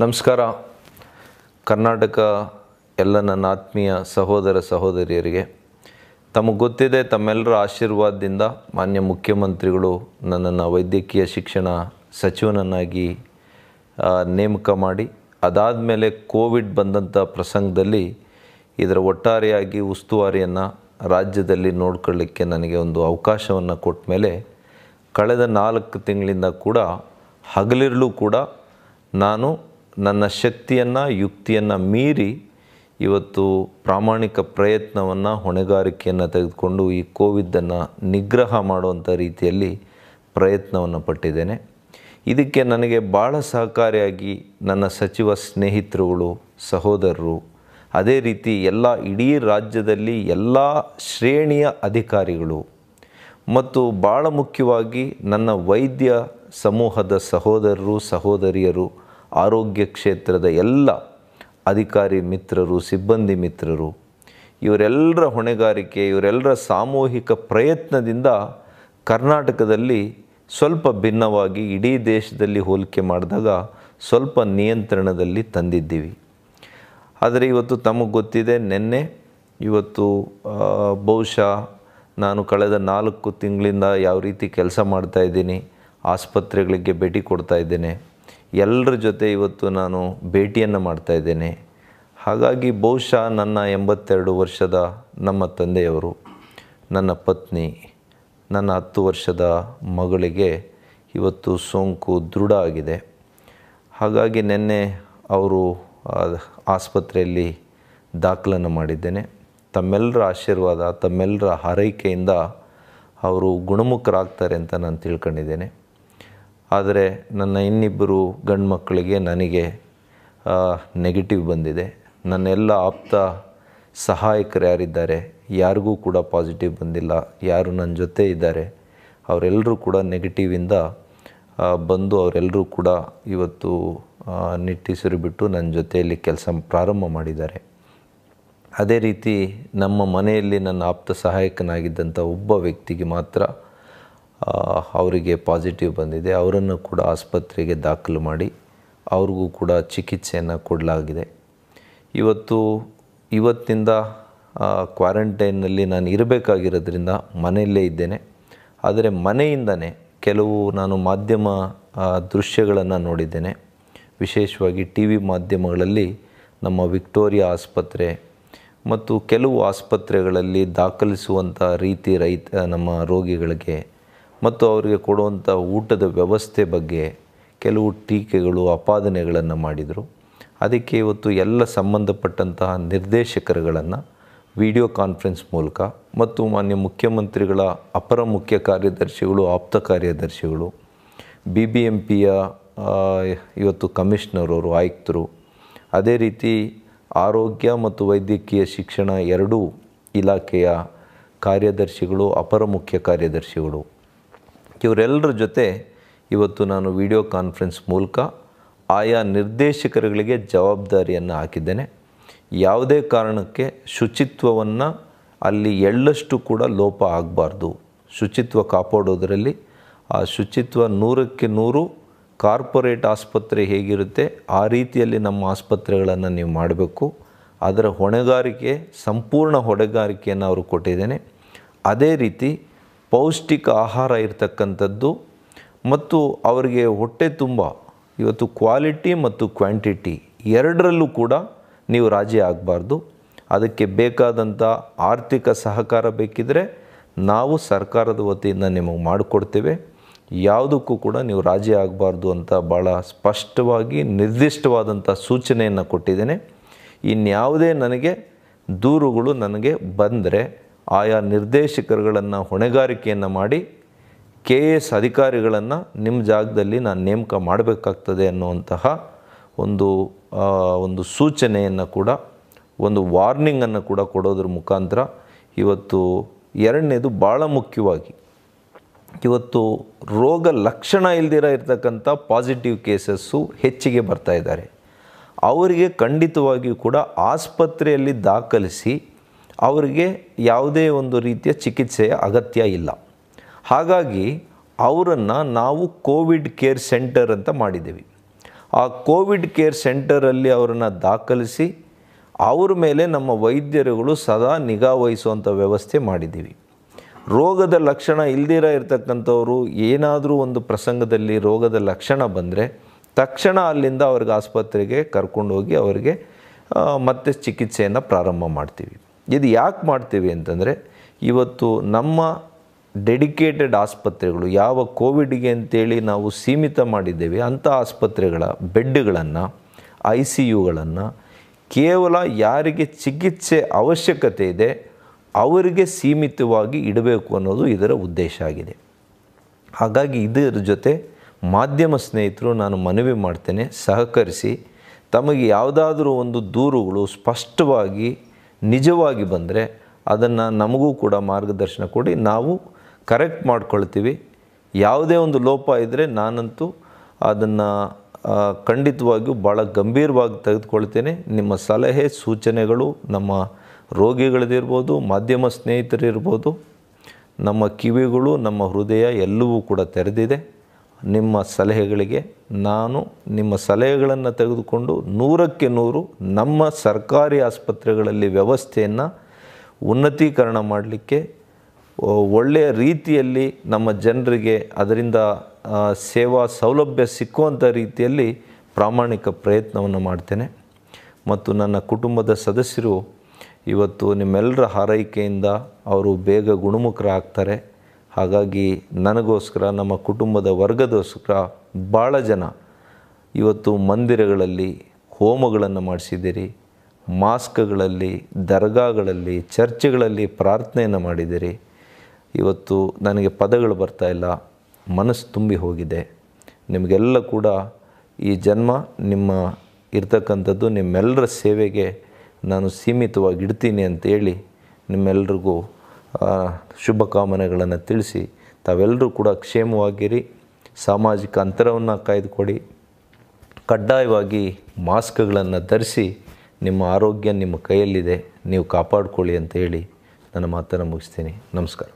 ನಮಸ್ಕಾರ ಕರ್ನಾಟಕ ಎಲ್ಲ ನನ್ನ ಆತ್ಮೀಯ ಸಹೋದರ ಸಹೋದರಿಯರಿಗೆ ತಮಗೆ ಗೊತ್ತಿದೆ ತಮ್ಮೆಲ್ಲರ ಆಶೀರ್ವಾದದಿಂದ ಮಾನ್ಯ ಮುಖ್ಯಮಂತ್ರಿಗಳು ನನ್ನನ್ನು ವೈದ್ಯಕೀಯ ಶಿಕ್ಷಣ ಸಚಿವನನ್ನಾಗಿ ನೇಮಕ ಮಾಡಿ ಅದಾದ ಮೇಲೆ ಕೋವಿಡ್ ಬಂದಂಥ ಪ್ರಸಂಗದಲ್ಲಿ ಇದರ ಒಟ್ಟಾರೆಯಾಗಿ ಉಸ್ತುವಾರಿಯನ್ನು ರಾಜ್ಯದಲ್ಲಿ ನೋಡ್ಕೊಳ್ಳಿಕ್ಕೆ ನನಗೆ ಒಂದು ಅವಕಾಶವನ್ನು ಕೊಟ್ಟ ಮೇಲೆ ಕಳೆದ ನಾಲ್ಕು ತಿಂಗಳಿಂದ ಕೂಡ ಹಗಲಿರಲೂ ಕೂಡ ನಾನು ನನ್ನ ಶಕ್ತಿಯನ್ನು ಯುಕ್ತಿಯನ್ನು ಮೀರಿ ಇವತ್ತು ಪ್ರಾಮಾಣಿಕ ಪ್ರಯತ್ನವನ್ನು ಹೊಣೆಗಾರಿಕೆಯನ್ನು ತೆಗೆದುಕೊಂಡು ಈ ಕೋವಿದ್ದನ್ನು ನಿಗ್ರಹ ಮಾಡುವಂಥ ರೀತಿಯಲ್ಲಿ ಪ್ರಯತ್ನವನ್ನು ಪಟ್ಟಿದ್ದೇನೆ ಇದಕ್ಕೆ ನನಗೆ ಭಾಳ ಸಹಕಾರಿಯಾಗಿ ನನ್ನ ಸಚಿವ ಸ್ನೇಹಿತರುಗಳು ಸಹೋದರರು ಅದೇ ರೀತಿ ಎಲ್ಲ ಇಡೀ ರಾಜ್ಯದಲ್ಲಿ ಎಲ್ಲ ಶ್ರೇಣಿಯ ಅಧಿಕಾರಿಗಳು ಮತ್ತು ಭಾಳ ಮುಖ್ಯವಾಗಿ ನನ್ನ ವೈದ್ಯ ಸಮೂಹದ ಸಹೋದರರು ಸಹೋದರಿಯರು ಆರೋಗ್ಯ ಕ್ಷೇತ್ರದ ಎಲ್ಲ ಅಧಿಕಾರಿ ಮಿತ್ರರು ಸಿಬ್ಬಂದಿ ಮಿತ್ರರು ಇವರೆಲ್ಲರ ಹೊಣೆಗಾರಿಕೆ ಇವರೆಲ್ಲರ ಸಾಮೂಹಿಕ ಪ್ರಯತ್ನದಿಂದ ಕರ್ನಾಟಕದಲ್ಲಿ ಸ್ವಲ್ಪ ಭಿನ್ನವಾಗಿ ಇಡೀ ದೇಶದಲ್ಲಿ ಹೋಲಿಕೆ ಮಾಡಿದಾಗ ಸ್ವಲ್ಪ ನಿಯಂತ್ರಣದಲ್ಲಿ ತಂದಿದ್ದೀವಿ ಆದರೆ ಇವತ್ತು ತಮಗೆ ಗೊತ್ತಿದೆ ನಿನ್ನೆ ಇವತ್ತು ಬಹುಶಃ ನಾನು ಕಳೆದ ನಾಲ್ಕು ತಿಂಗಳಿಂದ ಯಾವ ರೀತಿ ಕೆಲಸ ಮಾಡ್ತಾಯಿದ್ದೀನಿ ಆಸ್ಪತ್ರೆಗಳಿಗೆ ಭೇಟಿ ಕೊಡ್ತಾ ಇದ್ದೇನೆ ಎಲ್ಲರ ಜೊತೆ ಇವತ್ತು ನಾನು ಭೇಟಿಯನ್ನು ಮಾಡ್ತಾ ಇದ್ದೇನೆ ಹಾಗಾಗಿ ಬಹುಶಃ ನನ್ನ ಎಂಬತ್ತೆರಡು ವರ್ಷದ ನಮ್ಮ ತಂದೆಯವರು ನನ್ನ ಪತ್ನಿ ನನ್ನ ಹತ್ತು ವರ್ಷದ ಮಗಳಿಗೆ ಇವತ್ತು ಸೋಂಕು ದೃಢ ಆಗಿದೆ ಹಾಗಾಗಿ ನಿನ್ನೆ ಅವರು ಆಸ್ಪತ್ರೆಯಲ್ಲಿ ದಾಖಲನ್ನು ಮಾಡಿದ್ದೇನೆ ತಮ್ಮೆಲ್ಲರ ಆಶೀರ್ವಾದ ತಮ್ಮೆಲ್ಲರ ಹಾರೈಕೆಯಿಂದ ಅವರು ಗುಣಮುಖರಾಗ್ತಾರೆ ಅಂತ ನಾನು ತಿಳ್ಕೊಂಡಿದ್ದೇನೆ ಆದರೆ ನನ್ನ ಇನ್ನಿಬ್ಬರು ಗಂಡು ಮಕ್ಕಳಿಗೆ ನನಗೆ ನೆಗೆಟಿವ್ ಬಂದಿದೆ ನನ್ನೆಲ್ಲ ಆಪ್ತ ಸಹಾಯಕರು ಯಾರಿದ್ದಾರೆ ಯಾರಿಗೂ ಕೂಡ ಪಾಸಿಟಿವ್ ಬಂದಿಲ್ಲ ಯಾರು ನನ್ನ ಜೊತೆ ಇದ್ದಾರೆ ಅವರೆಲ್ಲರೂ ಕೂಡ ನೆಗೆಟಿವಿಂದ ಬಂದು ಅವರೆಲ್ಲರೂ ಕೂಡ ಇವತ್ತು ನಿಟ್ಟಿಸಿರು ಬಿಟ್ಟು ನನ್ನ ಜೊತೆಯಲ್ಲಿ ಕೆಲಸ ಪ್ರಾರಂಭ ಮಾಡಿದ್ದಾರೆ ಅದೇ ರೀತಿ ನಮ್ಮ ಮನೆಯಲ್ಲಿ ನನ್ನ ಆಪ್ತ ಸಹಾಯಕನಾಗಿದ್ದಂಥ ಒಬ್ಬ ವ್ಯಕ್ತಿಗೆ ಮಾತ್ರ ಅವರಿಗೆ ಪಾಸಿಟಿವ್ ಬಂದಿದೆ ಅವರನ್ನು ಕೂಡ ಆಸ್ಪತ್ರೆಗೆ ದಾಖಲು ಮಾಡಿ ಅವ್ರಿಗೂ ಕೂಡ ಚಿಕಿತ್ಸೆಯನ್ನು ಕೊಡಲಾಗಿದೆ ಇವತ್ತು ಇವತ್ತಿಂದ ಕ್ವಾರಂಟೈನ್ನಲ್ಲಿ ನಾನು ಇರಬೇಕಾಗಿರೋದ್ರಿಂದ ಮನೆಯಲ್ಲೇ ಇದ್ದೇನೆ ಆದರೆ ಮನೆಯಿಂದನೇ ಕೆಲವು ನಾನು ಮಾಧ್ಯಮ ದೃಶ್ಯಗಳನ್ನು ನೋಡಿದ್ದೇನೆ ವಿಶೇಷವಾಗಿ ಟಿ ವಿ ಮಾಧ್ಯಮಗಳಲ್ಲಿ ನಮ್ಮ ವಿಕ್ಟೋರಿಯಾ ಆಸ್ಪತ್ರೆ ಮತ್ತು ಕೆಲವು ಆಸ್ಪತ್ರೆಗಳಲ್ಲಿ ದಾಖಲಿಸುವಂಥ ರೀತಿ ರೈತ ನಮ್ಮ ರೋಗಿಗಳಿಗೆ ಮತ್ತು ಅವರಿಗೆ ಕೊಡುವಂಥ ಊಟದ ವ್ಯವಸ್ಥೆ ಬಗ್ಗೆ ಕೆಲವು ಟೀಕೆಗಳು ಅಪಾದನೆಗಳನ್ನು ಮಾಡಿದರು ಅದಕ್ಕೆ ಇವತ್ತು ಎಲ್ಲ ಸಂಬಂಧಪಟ್ಟಂತಹ ನಿರ್ದೇಶಕರುಗಳನ್ನು ವಿಡಿಯೋ ಕಾನ್ಫರೆನ್ಸ್ ಮೂಲಕ ಮತ್ತು ಮಾನ್ಯ ಮುಖ್ಯಮಂತ್ರಿಗಳ ಅಪರ ಮುಖ್ಯ ಕಾರ್ಯದರ್ಶಿಗಳು ಆಪ್ತ ಕಾರ್ಯದರ್ಶಿಗಳು ಬಿ ಬಿ ಎಂ ಪಿಯ ಇವತ್ತು ಅವರು ಆಯುಕ್ತರು ಅದೇ ರೀತಿ ಆರೋಗ್ಯ ಮತ್ತು ವೈದ್ಯಕೀಯ ಶಿಕ್ಷಣ ಎರಡೂ ಇಲಾಖೆಯ ಕಾರ್ಯದರ್ಶಿಗಳು ಅಪರ ಮುಖ್ಯ ಕಾರ್ಯದರ್ಶಿಗಳು ಇವರೆಲ್ಲರ ಜೊತೆ ಇವತ್ತು ನಾನು ವಿಡಿಯೋ ಕಾನ್ಫರೆನ್ಸ್ ಮೂಲಕ ಆಯಾ ನಿರ್ದೇಶಕರುಗಳಿಗೆ ಜವಾಬ್ದಾರಿಯನ್ನು ಹಾಕಿದ್ದೇನೆ ಯಾವುದೇ ಕಾರಣಕ್ಕೆ ಶುಚಿತ್ವವನ್ನು ಅಲ್ಲಿ ಎಳ್ಳಷ್ಟು ಕೂಡ ಲೋಪ ಆಗಬಾರ್ದು ಶುಚಿತ್ವ ಕಾಪಾಡೋದರಲ್ಲಿ ಆ ಶುಚಿತ್ವ ನೂರಕ್ಕೆ ನೂರು ಕಾರ್ಪೊರೇಟ್ ಆಸ್ಪತ್ರೆ ಹೇಗಿರುತ್ತೆ ಆ ರೀತಿಯಲ್ಲಿ ನಮ್ಮ ಆಸ್ಪತ್ರೆಗಳನ್ನು ನೀವು ಮಾಡಬೇಕು ಅದರ ಹೊಣೆಗಾರಿಕೆ ಸಂಪೂರ್ಣ ಹೊಣೆಗಾರಿಕೆಯನ್ನು ಅವರು ಕೊಟ್ಟಿದ್ದೇನೆ ಅದೇ ರೀತಿ ಪೌಷ್ಟಿಕ ಆಹಾರ ಇರತಕ್ಕಂಥದ್ದು ಮತ್ತು ಅವರಿಗೆ ಹೊಟ್ಟೆ ತುಂಬ ಇವತ್ತು ಕ್ವಾಲಿಟಿ ಮತ್ತು ಕ್ವಾಂಟಿಟಿ ಎರಡರಲ್ಲೂ ಕೂಡ ನೀವು ರಾಜಿ ಆಗಬಾರ್ದು ಅದಕ್ಕೆ ಬೇಕಾದಂಥ ಆರ್ಥಿಕ ಸಹಕಾರ ಬೇಕಿದ್ದರೆ ನಾವು ಸರ್ಕಾರದ ವತಿಯಿಂದ ನಿಮಗೆ ಮಾಡಿಕೊಡ್ತೇವೆ ಯಾವುದಕ್ಕೂ ಕೂಡ ನೀವು ರಾಜಿ ಆಗಬಾರ್ದು ಅಂತ ಭಾಳ ಸ್ಪಷ್ಟವಾಗಿ ನಿರ್ದಿಷ್ಟವಾದಂಥ ಸೂಚನೆಯನ್ನು ಕೊಟ್ಟಿದ್ದೇನೆ ಇನ್ಯಾವುದೇ ನನಗೆ ದೂರುಗಳು ನನಗೆ ಬಂದರೆ ಆಯಾ ನಿರ್ದೇಶಕರುಗಳನ್ನು ಹೊಣೆಗಾರಿಕೆಯನ್ನು ಮಾಡಿ ಕೆ ಎಸ್ ಅಧಿಕಾರಿಗಳನ್ನು ನಿಮ್ಮ ಜಾಗದಲ್ಲಿ ನಾನು ನೇಮಕ ಮಾಡಬೇಕಾಗ್ತದೆ ಅನ್ನುವಂತಹ ಒಂದು ಒಂದು ಸೂಚನೆಯನ್ನು ಕೂಡ ಒಂದು ವಾರ್ನಿಂಗನ್ನು ಕೂಡ ಕೊಡೋದ್ರ ಮುಖಾಂತರ ಇವತ್ತು ಎರಡನೇದು ಭಾಳ ಮುಖ್ಯವಾಗಿ ಇವತ್ತು ರೋಗ ಲಕ್ಷಣ ಇಲ್ದಿರ ಇರತಕ್ಕಂಥ ಪಾಸಿಟಿವ್ ಕೇಸಸ್ಸು ಹೆಚ್ಚಿಗೆ ಬರ್ತಾ ಇದ್ದಾರೆ ಅವರಿಗೆ ಖಂಡಿತವಾಗಿಯೂ ಕೂಡ ಆಸ್ಪತ್ರೆಯಲ್ಲಿ ದಾಖಲಿಸಿ ಅವರಿಗೆ ಯಾವುದೇ ಒಂದು ರೀತಿಯ ಚಿಕಿತ್ಸೆಯ ಅಗತ್ಯ ಇಲ್ಲ ಹಾಗಾಗಿ ಅವರನ್ನು ನಾವು ಕೋವಿಡ್ ಕೇರ್ ಸೆಂಟರ್ ಅಂತ ಮಾಡಿದ್ದೀವಿ ಆ ಕೋವಿಡ್ ಕೇರ್ ಸೆಂಟರಲ್ಲಿ ಅವರನ್ನು ದಾಖಲಿಸಿ ಅವ್ರ ಮೇಲೆ ನಮ್ಮ ವೈದ್ಯರುಗಳು ಸದಾ ನಿಗಾ ವಹಿಸುವಂಥ ವ್ಯವಸ್ಥೆ ಮಾಡಿದ್ದೀವಿ ರೋಗದ ಲಕ್ಷಣ ಇಲ್ದಿರ ಇರತಕ್ಕಂಥವರು ಏನಾದರೂ ಒಂದು ಪ್ರಸಂಗದಲ್ಲಿ ರೋಗದ ಲಕ್ಷಣ ಬಂದರೆ ತಕ್ಷಣ ಅಲ್ಲಿಂದ ಅವ್ರಿಗೆ ಆಸ್ಪತ್ರೆಗೆ ಕರ್ಕೊಂಡೋಗಿ ಅವರಿಗೆ ಮತ್ತೆ ಚಿಕಿತ್ಸೆಯನ್ನು ಪ್ರಾರಂಭ ಮಾಡ್ತೀವಿ ಇದು ಯಾಕೆ ಮಾಡ್ತೀವಿ ಅಂತಂದರೆ ಇವತ್ತು ನಮ್ಮ ಡೆಡಿಕೇಟೆಡ್ ಆಸ್ಪತ್ರೆಗಳು ಯಾವ ಕೋವಿಡ್ಗೆ ಅಂತೇಳಿ ನಾವು ಸೀಮಿತ ಮಾಡಿದ್ದೇವೆ ಅಂಥ ಆಸ್ಪತ್ರೆಗಳ ಬೆಡ್ಗಳನ್ನು ಐ ಸಿ ಯುಗಳನ್ನು ಕೇವಲ ಯಾರಿಗೆ ಚಿಕಿತ್ಸೆ ಅವಶ್ಯಕತೆ ಇದೆ ಅವರಿಗೆ ಸೀಮಿತವಾಗಿ ಇಡಬೇಕು ಅನ್ನೋದು ಇದರ ಉದ್ದೇಶ ಆಗಿದೆ ಹಾಗಾಗಿ ಇದರ ಜೊತೆ ಮಾಧ್ಯಮ ಸ್ನೇಹಿತರು ನಾನು ಮನವಿ ಮಾಡ್ತೇನೆ ಸಹಕರಿಸಿ ತಮಗೆ ಯಾವುದಾದ್ರೂ ಒಂದು ದೂರುಗಳು ಸ್ಪಷ್ಟವಾಗಿ ನಿಜವಾಗಿ ಬಂದರೆ ಅದನ್ನು ನಮಗೂ ಕೂಡ ಮಾರ್ಗದರ್ಶನ ಕೊಡಿ ನಾವು ಕರೆಕ್ಟ್ ಮಾಡ್ಕೊಳ್ತೀವಿ ಯಾವುದೇ ಒಂದು ಲೋಪ ಇದ್ದರೆ ನಾನಂತೂ ಅದನ್ನು ಖಂಡಿತವಾಗಿಯೂ ಭಾಳ ಗಂಭೀರವಾಗಿ ತೆಗೆದುಕೊಳ್ತೇನೆ ನಿಮ್ಮ ಸಲಹೆ ಸೂಚನೆಗಳು ನಮ್ಮ ರೋಗಿಗಳದಿರ್ಬೋದು ಮಾಧ್ಯಮ ಸ್ನೇಹಿತರಿರ್ಬೋದು ನಮ್ಮ ಕಿವಿಗಳು ನಮ್ಮ ಹೃದಯ ಎಲ್ಲವೂ ಕೂಡ ತೆರೆದಿದೆ ನಿಮ್ಮ ಸಲಹೆಗಳಿಗೆ ನಾನು ನಿಮ್ಮ ಸಲಹೆಗಳನ್ನು ತೆಗೆದುಕೊಂಡು ನೂರಕ್ಕೆ ನೂರು ನಮ್ಮ ಸರ್ಕಾರಿ ಆಸ್ಪತ್ರೆಗಳಲ್ಲಿ ವ್ಯವಸ್ಥೆಯನ್ನು ಉನ್ನತೀಕರಣ ಮಾಡಲಿಕ್ಕೆ ಒಳ್ಳೆಯ ರೀತಿಯಲ್ಲಿ ನಮ್ಮ ಜನರಿಗೆ ಅದರಿಂದ ಸೇವಾ ಸೌಲಭ್ಯ ಸಿಕ್ಕುವಂಥ ರೀತಿಯಲ್ಲಿ ಪ್ರಾಮಾಣಿಕ ಪ್ರಯತ್ನವನ್ನು ಮಾಡ್ತೇನೆ ಮತ್ತು ನನ್ನ ಕುಟುಂಬದ ಸದಸ್ಯರು ಇವತ್ತು ನಿಮ್ಮೆಲ್ಲರ ಹಾರೈಕೆಯಿಂದ ಅವರು ಬೇಗ ಗುಣಮುಖರಾಗ್ತಾರೆ ಹಾಗಾಗಿ ನನಗೋಸ್ಕರ ನಮ್ಮ ಕುಟುಂಬದ ವರ್ಗದೋಸ್ಕರ ಭಾಳ ಜನ ಇವತ್ತು ಮಂದಿರಗಳಲ್ಲಿ ಹೋಮಗಳನ್ನು ಮಾಡಿಸಿದ್ದೀರಿ ಮಾಸ್ಕ್ಗಳಲ್ಲಿ ದರ್ಗಾಗಳಲ್ಲಿ ಚರ್ಚ್ಗಳಲ್ಲಿ ಪ್ರಾರ್ಥನೆಯನ್ನು ಮಾಡಿದ್ದೀರಿ ಇವತ್ತು ನನಗೆ ಪದಗಳು ಬರ್ತಾ ಇಲ್ಲ ಮನಸ್ಸು ತುಂಬಿ ಹೋಗಿದೆ ನಿಮಗೆಲ್ಲ ಕೂಡ ಈ ಜನ್ಮ ನಿಮ್ಮ ಇರ್ತಕ್ಕಂಥದ್ದು ನಿಮ್ಮೆಲ್ಲರ ಸೇವೆಗೆ ನಾನು ಸೀಮಿತವಾಗಿಡ್ತೀನಿ ಅಂತೇಳಿ ನಿಮ್ಮೆಲ್ರಿಗೂ ಶುಭಕಾಮನೆಗಳನ್ನು ತಿಳಿಸಿ ತಾವೆಲ್ಲರೂ ಕೂಡ ಕ್ಷೇಮವಾಗಿರಿ ಸಾಮಾಜಿಕ ಅಂತರವನ್ನು ಕಾಯ್ದುಕೊಡಿ ಕಡ್ಡಾಯವಾಗಿ ಮಾಸ್ಕ್ಗಳನ್ನು ಧರಿಸಿ ನಿಮ್ಮ ಆರೋಗ್ಯ ನಿಮ್ಮ ಕೈಯಲ್ಲಿದೆ ನೀವು ಕಾಪಾಡಿಕೊಳ್ಳಿ ಅಂತ ಹೇಳಿ ನನ್ನ ಮಾತನ್ನು ಮುಗಿಸ್ತೀನಿ ನಮಸ್ಕಾರ